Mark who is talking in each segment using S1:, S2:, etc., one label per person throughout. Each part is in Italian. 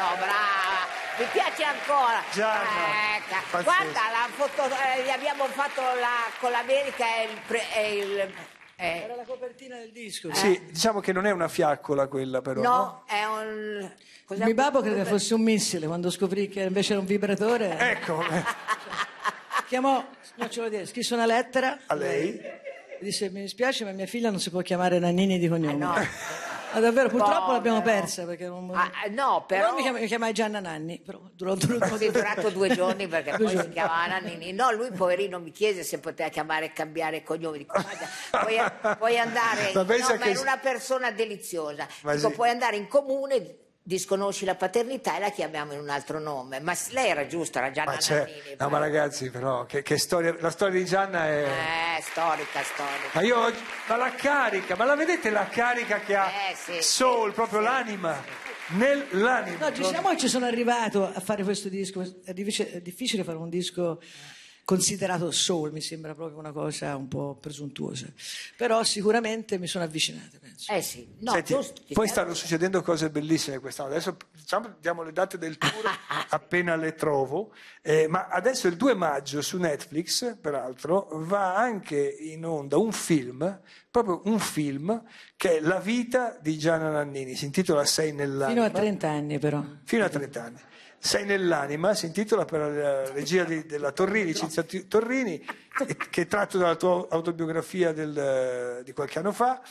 S1: Ecco, brava. Mi piace ancora. Gianna. Ecco. Guarda, la foto, eh, abbiamo fatto la, con l'America e il... Pre, e il eh. Era la copertina del disco. Eh.
S2: diciamo che non è una fiaccola quella però. No, no?
S1: è un... Cos'è Mi babbo crede fosse un missile, quando scoprì che invece era un vibratore. Ecco. Chiamò, non ce lo dire, scrisse una lettera. A lei? Disse, mi dispiace ma mia figlia non si può chiamare Nannini di cognome. Eh no. Ma ah, davvero, purtroppo Povero. l'abbiamo persa perché non... Ah, eh, no, però... mi, chiamai, mi chiamai Gianna Nanni, però durò, durò, durò, sì, durato due giorni perché poi si chiamava Nannini. No, lui poverino mi chiese se poteva chiamare e cambiare cognome. Dico, puoi, puoi andare... Ma, no, ma che... era una persona deliziosa. Dico, sì. puoi andare in comune disconosci la paternità e la chiamiamo in un altro nome. Ma lei era giusta, era Gianna ma Nannini. No, ma
S2: ragazzi, però, che, che, storia, la storia di Gianna è...
S1: Eh, storica, storica.
S2: Ma, io, ma la carica, ma la vedete la carica che ha eh, sì, Soul, sì, proprio sì, l'anima? Nell'anima. No, ci siamo e ci
S1: sono arrivato a fare questo disco. È difficile fare un disco considerato soul, mi sembra proprio una cosa un po' presuntuosa. Però sicuramente mi sono avvicinata. Eh sì, no, Senti, giusto,
S2: poi chiaro. stanno succedendo cose bellissime quest'anno. Adesso diciamo, diamo le date del tour appena le trovo. Eh, ma adesso il 2 maggio su Netflix, peraltro, va anche in onda un film, proprio un film, che è La vita di Gianna Nannini. Si intitola Sei nell'anima. Fino a
S1: 30 anni però.
S2: Fino a 30 anni. Sei nell'anima si intitola per la regia di, della Torrini, Cinzia Torrini, che è tratto dalla tua autobiografia del, di qualche anno fa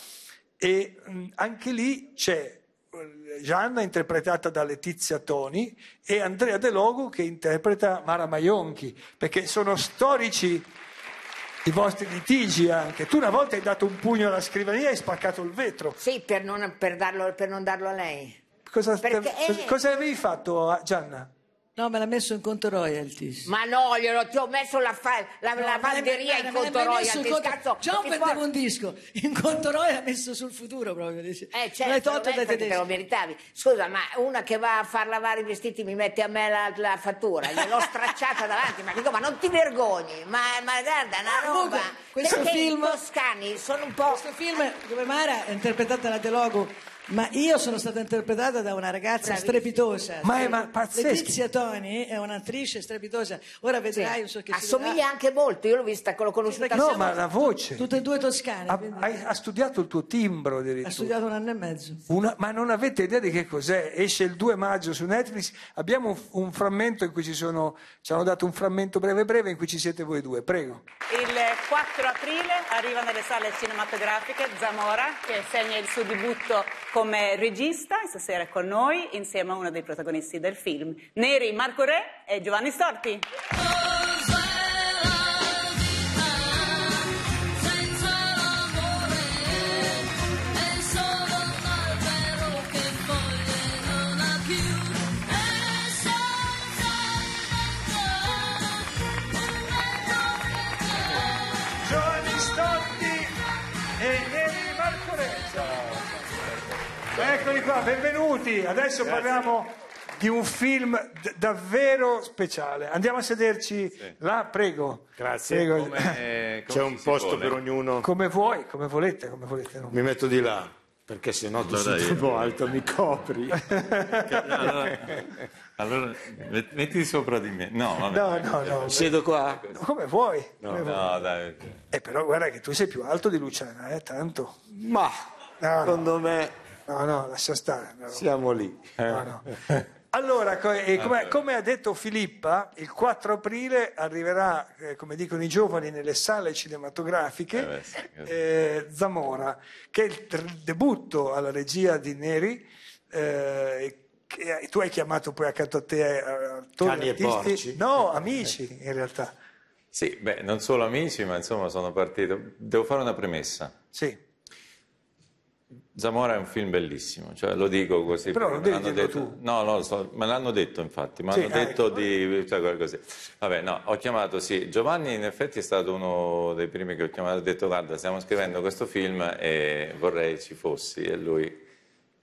S2: e anche lì c'è eh, Gianna interpretata da Letizia Toni e Andrea De Logo che interpreta Mara Maionchi, perché sono storici i vostri litigi anche. Tu una volta hai dato un pugno alla scrivania
S1: e hai spaccato il vetro. Sì, per non, per darlo, per non darlo a lei. Cosa, perché... cosa avevi fatto Gianna? No, me l'ha messo in conto royalties. Ma no, glielo, ti ho messo la, fa, la no, lavanderia in conto me royalties. Conto, cazzo, già perdevo un disco, in conto royalties ha messo sul futuro proprio. Dice. Eh certo, l'hai tolto dai tedeschi. Te lo meritavi. Scusa, ma una che va a far lavare i vestiti mi mette a me la, la fattura, gliel'ho stracciata davanti, ma dico, ma non ti vergogni, ma, ma guarda, una roba. Comunque, questo perché film, i toscani sono un po'... Questo film, come Mara, è interpretata da De Logo, ma io sono stata interpretata da una ragazza Bravissima. strepitosa. Ma è ma pazzesco. Letizia Toni è un'attrice strepitosa. Ora vedrai sì. che Assomiglia anche molto, io l'ho vista, l'ho conosciuta. Sì, no, ma la voce. Tutte e due toscane. Ha, hai, ha, studiato
S2: il tuo timbro addirittura. Ha studiato
S1: un anno e mezzo.
S2: Una, ma non avete idea di che cos'è? Esce il 2 maggio su Netflix. Abbiamo un, un frammento in cui ci sono, ci hanno dato un frammento breve breve in cui ci siete voi due. Prego.
S1: Il 4 aprile arriva nelle sale cinematografiche Zamora che segna il suo debutto come regista e stasera è con noi insieme a uno dei protagonisti del film, Neri Marco Re e Giovanni Storti.
S2: Eccoli qua, benvenuti. Adesso Grazie. parliamo di un film d- davvero speciale. Andiamo a sederci sì. là, prego. Grazie. Prego. Come,
S3: eh, come C'è un posto vuole. per
S2: ognuno. Come vuoi, come volete, come volete no?
S3: Mi metto di là. Perché se no tu sei troppo alto mi copri. allora,
S4: allora, metti sopra di me. No, vabbè.
S3: no, no, no. Eh, siedo qua.
S2: No, come vuoi. No, come vuoi. no dai. Eh, però guarda che tu sei più alto di Luciana, eh, tanto. Ma, no, secondo me No, no, lascia stare. No. Siamo lì. No, no. Allora, come, come, ha detto Filippa, il 4 aprile arriverà, eh, come dicono i giovani, nelle sale cinematografiche eh, eh Zamora, che è il debutto alla regia di Neri. Eh, che, eh, tu hai chiamato poi accanto a te eh, attori, artisti, no, amici in realtà.
S4: Sì, beh, non solo amici, ma insomma sono partito. Devo fare una premessa. Sì. Zamora è un film bellissimo, cioè, lo dico così. Però lo devi detto, tu. No, no, so, me l'hanno detto infatti, mi sì, hanno detto ecco. di... Cioè, così. Vabbè, no, ho chiamato, sì, Giovanni in effetti è stato uno dei primi che ho chiamato, ho detto guarda stiamo scrivendo questo film e vorrei ci fossi e lui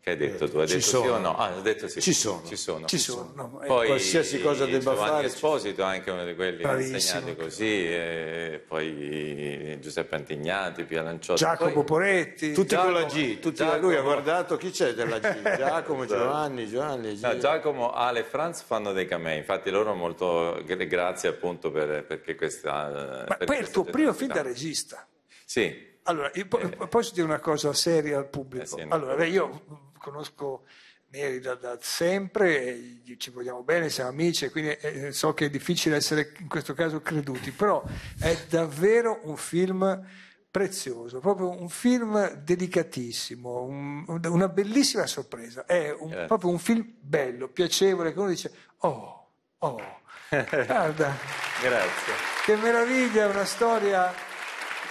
S4: che hai detto eh, tu? Hai detto sì o no? Ah, hai detto sì. Ci sono. Ci sono. Ci sono. No, eh, poi qualsiasi cosa debba Giovanni fare. Esposito è anche uno di quelli insegnati così, e eh, poi Giuseppe Antignati, Pia Lanciotti. Giacomo poi...
S3: Poretti. Tutti Giacomo, con la G. Tutti Giacomo... Lui ha
S4: guardato chi c'è della G.
S3: Giacomo, Giovanni, Giovanni. G. No,
S4: Giacomo, Ale e Franz fanno dei camei, infatti loro molto grazie appunto per, perché questa... Ma per poi il tuo primo film da regista. Sì,
S2: allora, io, eh, posso dire una cosa seria al pubblico? Eh sì, no, allora, beh, io conosco Neri da, da sempre, ci vogliamo bene, siamo amici, quindi eh, so che è difficile essere in questo caso creduti, però è davvero un film prezioso, proprio un film delicatissimo, un, una bellissima sorpresa, è un, eh. proprio un film bello, piacevole, che uno dice, oh, oh,
S4: guarda, Grazie.
S2: che meraviglia, una storia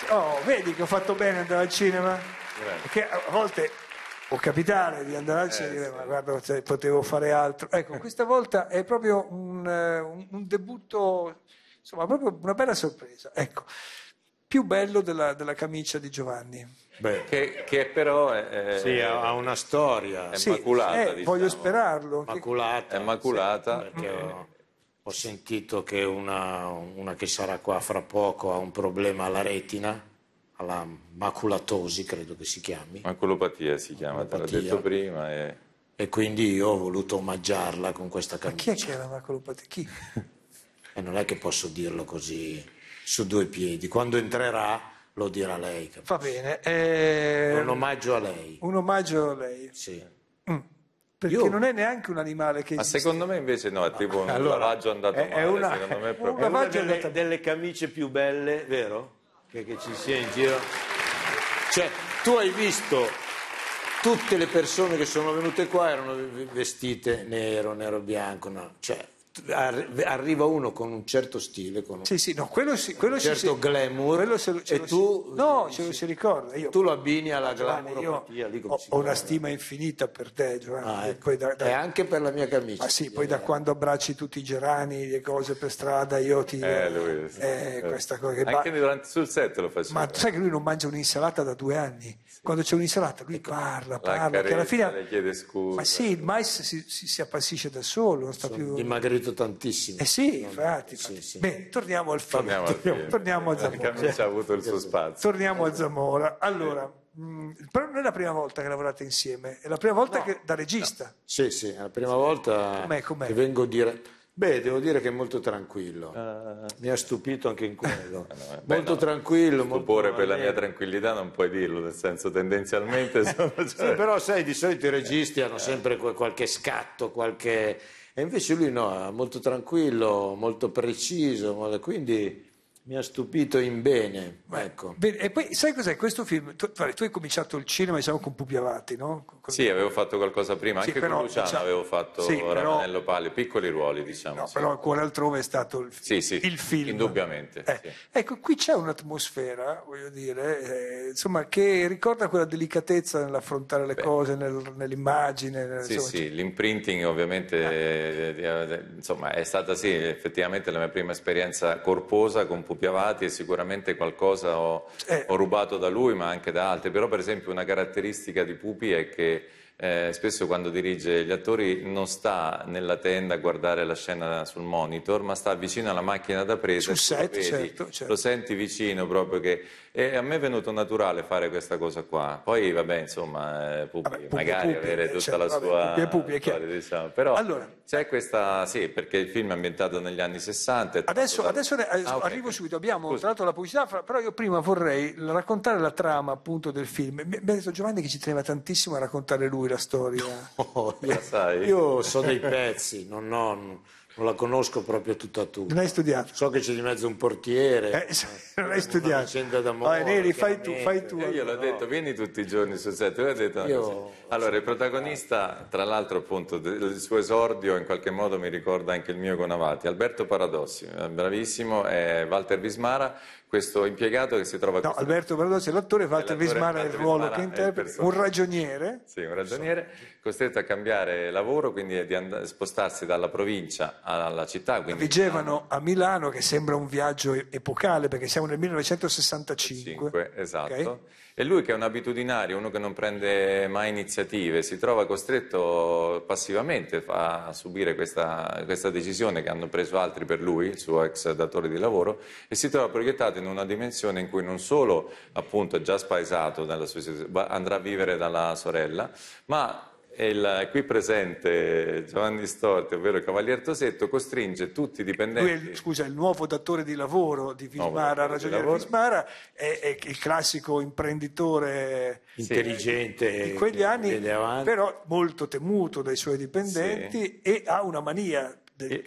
S2: Oh, vedi che ho fatto bene andare al cinema? Grazie. Perché a volte può capitare di andare al eh, cinema, eh, sì. ma guarda, potevo fare altro. Ecco, questa volta è proprio un, eh, un, un debutto, insomma, proprio una bella sorpresa. Ecco, più bello della, della camicia di Giovanni.
S4: Beh, che,
S3: che, però è, sì, ha una storia. È sì, maculata. Eh, diciamo. Voglio sperarlo.
S4: Maculata. È maculata. Sì, perché... Mm.
S3: Ho sentito che una, una, che sarà qua fra poco ha un problema alla retina, alla maculatosi credo che si chiami. Maculopatia si chiama, te l'ho detto prima. E... e... quindi io ho voluto omaggiarla con questa camicia.
S2: Ma chi è che era maculopatia? Chi?
S3: e non è che posso dirlo così su due piedi. Quando entrerà lo dirà lei. Capisci?
S2: Va bene. Eh...
S3: Un
S4: omaggio a lei.
S2: Un omaggio a lei. Sì perché Io... non è neanche un animale
S3: che esiste. Ma
S4: secondo me invece no, è tipo un allora, lavaggio andato è, male, è una, secondo me è proprio... È una delle,
S3: delle camicie più belle, vero? Che, che ci sia in giro. Cioè, tu hai visto tutte le persone che sono venute qua erano vestite nero, nero bianco, no? cioè arriva uno con un certo stile, con un, sì, sì, no,
S2: quello si, quello un certo si, glamour quello se, e lo, tu... No, ce lo si ricorda. Io, tu lo abbini alla Giovanni,
S3: glamuropatia. Io ho, ho una stima
S2: infinita per te, Giovanni. Ah, e, ecco. da, da, e anche per la mia camicia. Ma ah, sì, poi eh, da eh. quando abbracci tutti i gerani, le cose per strada, io ti... Eh, lui, eh, eh. eh. Questa cosa che anche
S4: ba... durante, sul set lo faceva. Ma sai che lui non
S2: mangia un'insalata da due anni? Sì. Quando c'è un'insalata lui ecco, parla, parla, carezza, che alla fine...
S4: le chiede scusa. Ma sì,
S2: il ecco. mais si, si, si appassisce da solo, non sta più...
S3: Dimagri detto tantissimo. Eh sì, infatti. infatti. Sì, sì. Bene, torniamo al film. Torniamo, torniamo, torniamo a Zamora. Perché non ci ha avuto il suo spazio.
S2: Torniamo a Zamora. Allora, mh, mm, però non è la prima volta che lavorate insieme, è la prima volta no. che, da regista. No.
S3: Sì, sì, è la prima volta com'è, com'è? che vengo a dire... Beh, devo dire che è molto tranquillo. Eh. mi ha stupito
S4: anche in quello. Eh, beh, molto no, tranquillo. Stupore molto per la mia tranquillità non puoi dirlo, nel senso tendenzialmente sono... sì, cioè
S3: però sai, di solito i registi hanno sempre qualche scatto, qualche e invece lui no, molto tranquillo, molto preciso, quindi mi ha stupito in bene. Ecco. Bene, e poi sai cos'è questo film? Tu, tu hai cominciato
S2: il cinema diciamo, con Pupi Avati, no?
S4: Sì, avevo fatto qualcosa prima, sì, anche però, con Luciano diciamo, avevo fatto sì, Ravanello Palio, piccoli ruoli diciamo. No, sì. Però il
S2: cuore altrove è stato il,
S4: sì, sì, il film. Indubbiamente. Eh,
S2: ecco, qui c'è un'atmosfera, voglio dire, eh, insomma, che ricorda quella delicatezza nell'affrontare le Beh. cose, nel, nell'immagine. sì, insomma, sì,
S4: cioè l'imprinting ovviamente ah. eh, eh, eh. insomma, è stata sì, effettivamente la mia prima esperienza corposa con Pupi Avati e sicuramente qualcosa ho, eh. ho rubato da lui ma anche da altri, però per esempio una caratteristica di Pupi è che eh, spesso quando dirige gli attori non sta nella tenda a guardare la scena sul monitor, ma sta vicino alla macchina da presa, Sul set, lo, vedi, certo, certo. lo senti vicino proprio che e a me è venuto naturale fare questa cosa qua. Poi, vabbè, insomma, eh, Pupi, vabbè, Pupi, magari Pupi, avere tutta cioè, la vabbè, sua Pupi Pupi, è Diciamo. Però allora, c'è questa, sì, perché il film è ambientato negli anni 60. Adesso, da... adesso eh, ah, arrivo
S2: subito, abbiamo Scusa. tra l'altro la pubblicità, però io prima vorrei raccontare la trama appunto del film. Mi, ha detto Giovanni che ci teneva tantissimo a raccontare lui la storia.
S3: Oh, io, io so dei pezzi, non ho... Non la conosco proprio tutta tu. Non hai studiato. So che c'è di mezzo un portiere. Eh, non hai studiato. Una vicenda d'amore. Oh, Neri,
S2: fai tu, fai tu. io l'ho no. detto,
S4: vieni tutti i giorni sul set. Io detto, io... Allora, il protagonista, tra l'altro appunto, il suo esordio in qualche modo mi ricorda anche il mio con Avati. Alberto Paradossi, eh, bravissimo, è Walter Bismara, questo impiegato che si trova... No,
S2: Alberto Bardocci è l'attore, Walter Vismara è il ruolo che interpreta, un ragioniere.
S4: Sì, un ragioniere, costretto a cambiare lavoro, quindi di and- spostarsi dalla provincia alla città. Vigevano diciamo
S2: a Milano, che sembra un viaggio epocale, perché siamo nel 1965. 5,
S4: esatto. Okay? E lui che è un abitudinario, uno che non prende mai iniziative, si trova costretto passivamente a subire questa, questa decisione che hanno preso altri per lui, il suo ex datore di lavoro, e si trova proiettato in una dimensione in cui non solo appunto è già spaesato dalla sua andrà a vivere dalla sorella, ma il qui presente Giovanni Storti, ovvero il Cavalier Tosetto, costringe tutti i dipendenti... Lui è,
S2: scusa, il nuovo datore di lavoro di Vismara, ragioniere di Vismara, è, è, il classico imprenditore
S3: intelligente
S4: di quegli anni, però
S2: molto temuto dai suoi dipendenti sì. e ha una mania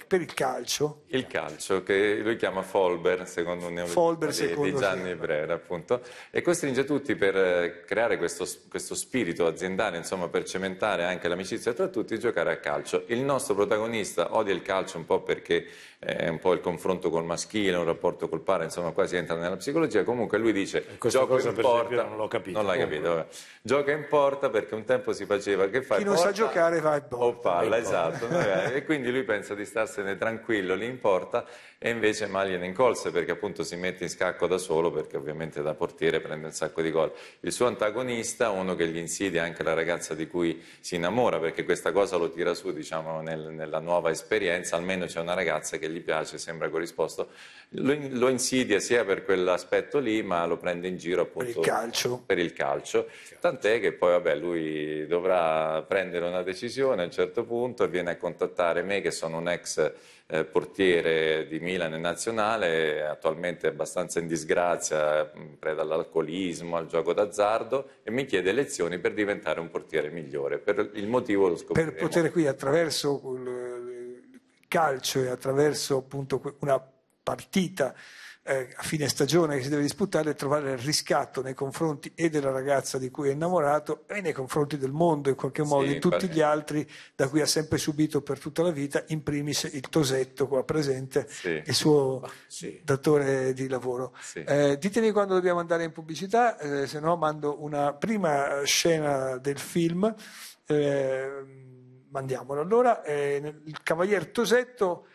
S2: per il calcio.
S4: Il calcio, che lui chiama Folber, secondo un neologista di, di Gianni Brera, appunto, e costringe tutti per eh, creare questo, questo spirito aziendale, insomma, per cementare anche l'amicizia tra tutti, giocare a calcio. Il nostro protagonista odia il calcio un po' perché eh, un po' il confronto col maschile, un rapporto col padre, insomma quasi entra nella psicologia. Comunque lui dice, eh, gioca in porta, non l'ho capito. Non l'hai capito, vabbè. gioca in porta perché un tempo si faceva che fai Chi non porta, sa giocare fa in porta. O palla, esatto. e quindi lui pensa di starsene tranquillo lì in porta e invece Malien incolse perché appunto si mette in scacco da solo perché ovviamente da portiere prende un sacco di gol. Il suo antagonista, uno che gli insidia anche la ragazza di cui si innamora perché questa cosa lo tira su diciamo nel, nella nuova esperienza, almeno c'è una ragazza che che gli piace, sembra corrisposto, lo, lo insidia sia per quell'aspetto lì, ma lo prende in giro appunto per il calcio. Per il calcio. Tant'è che poi vabbè, lui dovrà prendere una decisione a un certo punto e viene a contattare me, che sono un ex eh, portiere di Milan e nazionale, attualmente abbastanza in disgrazia, preda all'alcolismo, al gioco d'azzardo, e mi chiede lezioni per diventare un portiere migliore. Per il motivo lo scopriremo. Per poter
S2: qui attraverso... Il calcio e attraverso appunto una partita eh, a fine stagione che si deve disputare trovare il riscatto nei confronti e della ragazza di cui è innamorato e nei confronti del mondo in qualche modo sì, di tutti gli altri da cui ha sempre subito per tutta la vita in primis il Tosetto qua presente sì. il suo ah, sì. datore di lavoro eh, ditemi quando dobbiamo andare in pubblicità eh, se no mando una prima scena del film eh, mandiamolo. Allora eh, il cavalier Tosetto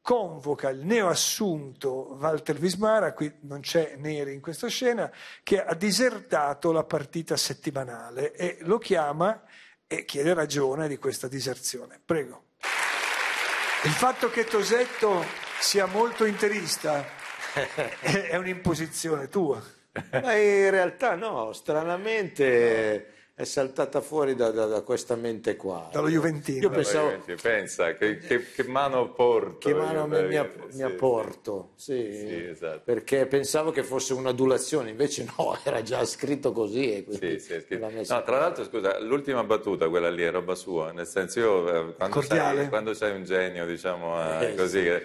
S2: convoca il neoassunto Walter Vismara, qui non c'è Neri in questa scena, che ha disertato la partita settimanale e lo chiama e chiede ragione di questa diserzione. Prego. Il fatto che Tosetto sia molto interista è un'imposizione tua.
S3: Ma in realtà no, stranamente è saltata fuori da, da, da questa mente qua. Dallo Juventino. Io pensavo, Juventino. Pensa,
S4: che, che, che, mano porto. Che mano mi, mi,
S3: app- sì, mi apporto, sì, sì esatto. perché pensavo che fosse un'adulazione, invece no, era già scritto così. sì, sì, scritto. No, tra
S4: l'altro, scusa, l'ultima battuta, quella lì, è roba sua, nel senso io, eh, quando, sei, quando sei, un genio, diciamo, eh, eh così... Che,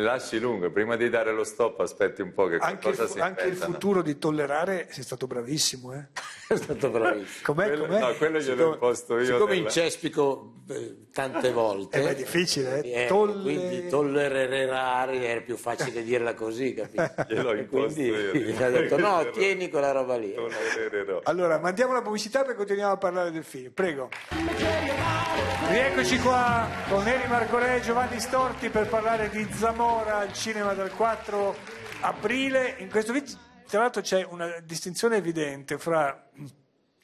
S4: lasci lungo, prima di dare lo stop aspetti un po' che anche cosa si Anche il futuro
S2: di tollerare sei stato bravissimo, eh? È stato bravissimo. Com'è, quello, com'è? No, quello glielo ho imposto io. Siccome della...
S3: incespico eh, tante eh, volte... Eh, è
S2: difficile,
S3: eh? eh Tolle... Quindi tollerare è più facile dirla così, capito? gliel'ho imposto quindi, io. Gli detto no, tieni quella roba lì. Tollererò. Allora,
S2: mandiamo la pubblicità e continuiamo a parlare del film. Prego. Rieccoci qua con Eri Marcorea e Giovanni Storti per parlare di Zamora ancora al cinema dal 4 aprile. In questo video, tra l'altro, c'è una distinzione evidente fra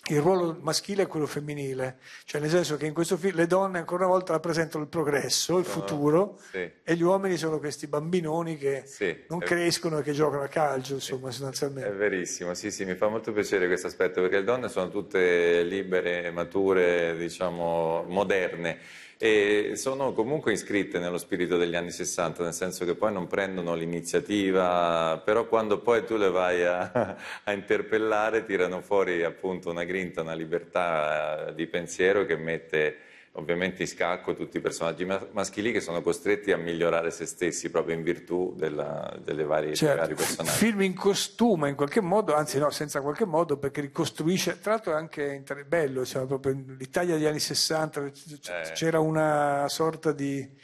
S2: il ruolo maschile e quello femminile, cioè nel senso che in questo film le donne ancora una volta rappresentano il progresso, il ah, futuro, sì. e gli uomini sono questi bambinoni che sì, non crescono e che giocano a calcio, insomma, sì. sostanzialmente.
S4: È verissimo, sì, sì, mi fa molto piacere questo aspetto, perché le donne sono tutte libere, mature, diciamo, moderne e sono comunque iscritte nello spirito degli anni 60, nel senso che poi non prendono l'iniziativa, però quando poi tu le vai a, a interpellare tirano fuori appunto una grinta, una libertà eh, di pensiero che mette ovviamente scacco tutti i personaggi maschili che sono costretti a migliorare se stessi proprio in virtù della, delle varie, certo. vari personaggi.
S2: Film in costume in qualche modo, anzi no, senza qualche modo, perché ricostruisce, tra l'altro è anche bello, cioè, l'Italia degli anni 60 eh. c'era eh. una sorta di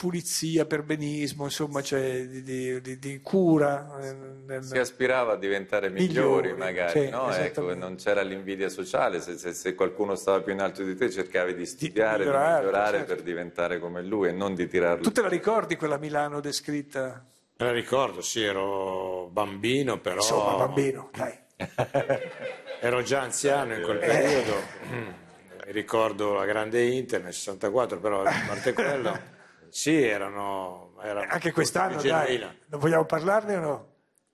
S2: pulizia, perbenismo, insomma, cioè, di, di, di, cura. Nel... Eh,
S4: si aspirava a diventare migliori, migliori magari, sì, no? ecco, non c'era l'invidia sociale, se, se, se, qualcuno stava più in alto di te cercavi di studiare, di migliorare, migliorare certo. per diventare come lui e non di tirarlo. Tu te la
S2: ricordi quella Milano descritta?
S4: Me la ricordo, sì, ero bambino però... Insomma, bambino,
S2: dai.
S3: ero già anziano in quel eh. periodo, mm. mi ricordo la grande Inter nel 64, però in parte quello... Sì, erano... erano Anche quest'anno, dai, non
S2: vogliamo parlarne o no?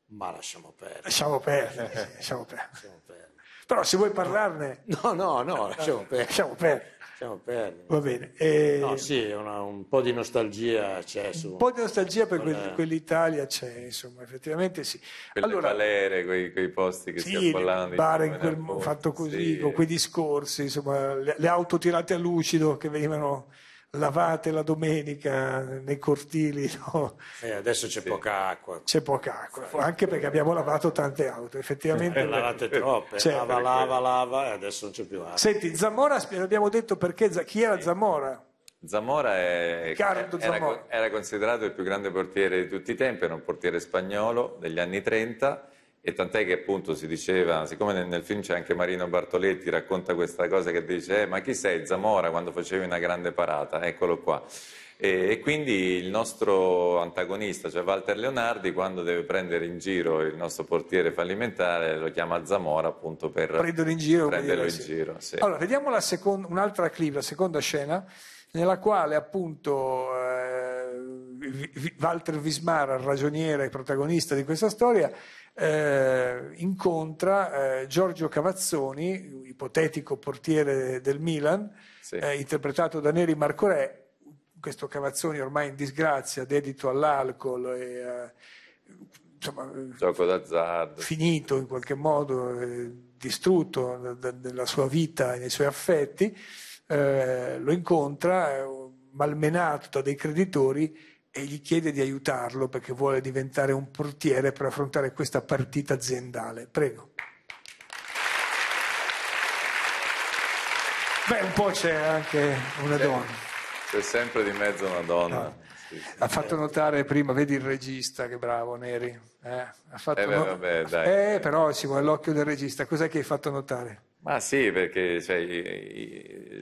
S3: Ma lasciamo perdere. Lasciamo perdere, lasciamo perdere. Lasciamo perdere.
S2: Però se vuoi parlarne...
S3: No, no, no, lasciamo perdere. Lasciamo perdere. Lasciamo perdere.
S2: Va bene. E... Eh, no,
S3: sì, una, un po' di nostalgia c'è su... Un po' di nostalgia per quel,
S2: quell'Italia c'è, insomma, effettivamente sì.
S4: Quelle allora, valere, quei, quei, posti che sì, stiamo parlando. Sì, bar in quel, fatto così, sì. con quei
S2: discorsi, insomma, le, le auto tirate a lucido che venivano lavate la domenica nei cortili. No?
S3: Eh, adesso c'è sì. poca acqua. C'è poca
S2: acqua, anche perché abbiamo lavato tante auto, effettivamente. Eh, lavate
S3: troppe, cioè, lava,
S4: perché... lava, lava e adesso non c'è più acqua. Senti,
S2: Zamora, abbiamo detto perché, chi era Zamora?
S4: Zamora, è, era, Zamora. era considerato il più grande portiere di tutti i tempi, era un portiere spagnolo degli anni 30 e tant'è che appunto si diceva, siccome nel, nel film c'è anche Marino Bartoletti, racconta questa cosa che dice, eh, ma chi sei Zamora quando facevi una grande parata? Eccolo qua. E, e, quindi il nostro antagonista, cioè Walter Leonardi, quando deve prendere in giro il nostro portiere fallimentare, lo chiama Zamora appunto per prenderlo in giro. Prenderlo in sì. giro sì. Allora,
S2: vediamo seconda, un'altra clip, la seconda scena, nella quale appunto eh, Walter Wismar, il e protagonista di questa storia, eh, incontra eh, Giorgio Cavazzoni, ipotetico portiere del Milan, sì. eh, interpretato da Neri Marco Re, questo Cavazzoni ormai in disgrazia, dedito all'alcol e a, eh, insomma,
S4: gioco d'azzardo,
S2: finito in qualche modo, eh, distrutto nella da, dalla sua vita e nei suoi affetti, eh, lo incontra malmenato da dei creditori e gli chiede di aiutarlo perché vuole diventare un portiere per affrontare questa partita aziendale. Prego. Beh, un po' c'è anche una donna.
S4: C'è sempre di mezzo una donna. No. Ah.
S2: Sì, sì. Ha fatto notare prima, vedi il regista che bravo Neri. Eh, eh beh, vabbè, dai. eh però ci vuole l'occhio del regista. Cos'è che hai fatto notare?
S4: Ma sì, perché cioè,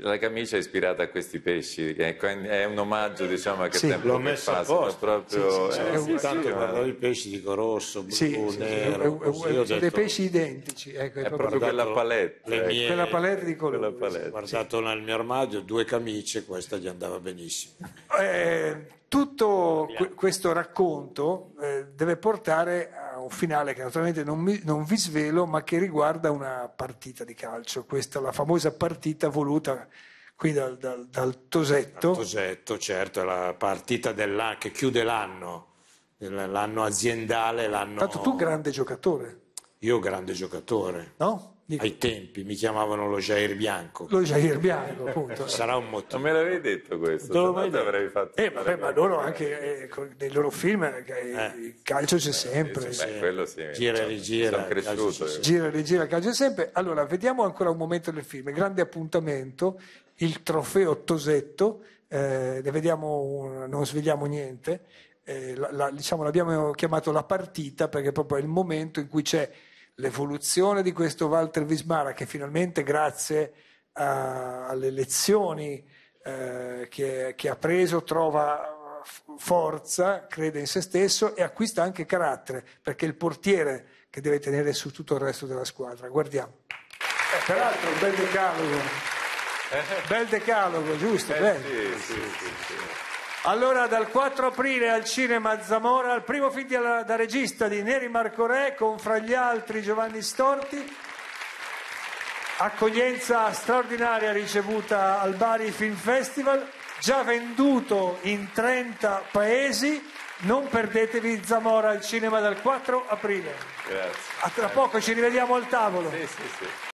S4: la camicia è ispirata a questi pesci, è un omaggio diciamo, che sì, l'ho messo fa, proprio... Sì, sì, eh, sì, sì, tanto quando ma... i pesci dico rosso, blu, sì, nero... Sì, così, sono dei pesci
S2: identici. Ecco, è, è proprio, quella
S3: palette. Ecco. Mie... Quella palette di colore. Quella palette, guardato nel mio armadio, due camicie, questa gli andava benissimo.
S2: Eh, tutto questo racconto eh, deve portare a un finale che naturalmente non, mi, non, vi svelo, ma che riguarda una partita di calcio, questa la famosa partita voluta qui dal, dal, dal
S3: Tosetto. Dal Tosetto, certo, è la partita che chiude l'anno, l'anno aziendale, l'anno... Tanto tu grande
S2: giocatore.
S3: Io grande giocatore. No? Dico. Ai tempi mi chiamavano lo Jair Bianco. Lo Jair
S2: Bianco, appunto.
S3: Sarà un motivo. Non me l'avevi detto
S4: questo, non me fatto. Eh, vabbè,
S2: ma loro anche eh, nei loro film eh, il eh. calcio c'è sempre.
S4: Beh, quello sì. Gira e rigira. Eh.
S2: Gira e rigira, calcio c'è sempre. Allora, vediamo ancora un momento del film. Grande appuntamento, il trofeo Tosetto, eh, ne vediamo, non svegliamo niente. La, la, diciamo, l'abbiamo chiamato la partita perché è proprio il momento in cui c'è l'evoluzione di questo Walter Vismara che finalmente grazie a, alle lezioni eh, che, che, ha preso trova forza, crede in se stesso e acquista anche carattere perché è il portiere che deve tenere su tutto il resto della squadra. Guardiamo. Eh, peraltro un bel decalogo. Eh. Bel decalogo, giusto? Eh, beh.
S4: Sì, sì, sì,
S2: allora dal 4 aprile al Cinema Zamora, il primo film da, da regista di Neri Marco Re con fra gli altri Giovanni Storti, accoglienza straordinaria ricevuta al Bari Film Festival, già venduto in 30 paesi. Non perdetevi Zamora
S1: al cinema dal 4 aprile.
S2: Grazie. A tra
S1: poco ci rivediamo al tavolo. Sì, sì, sì.